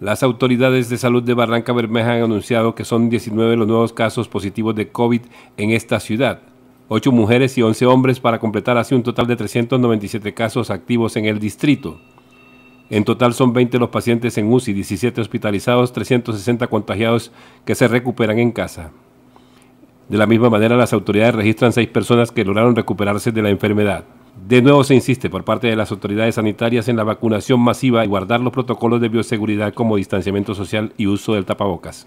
Las autoridades de salud de Barranca Bermeja han anunciado que son 19 los nuevos casos positivos de COVID en esta ciudad. 8 mujeres y 11 hombres para completar así un total de 397 casos activos en el distrito. En total son 20 los pacientes en UCI, 17 hospitalizados, 360 contagiados que se recuperan en casa. De la misma manera, las autoridades registran 6 personas que lograron recuperarse de la enfermedad. De nuevo se insiste por parte de las autoridades sanitarias en la vacunación masiva y guardar los protocolos de bioseguridad como distanciamiento social y uso del tapabocas.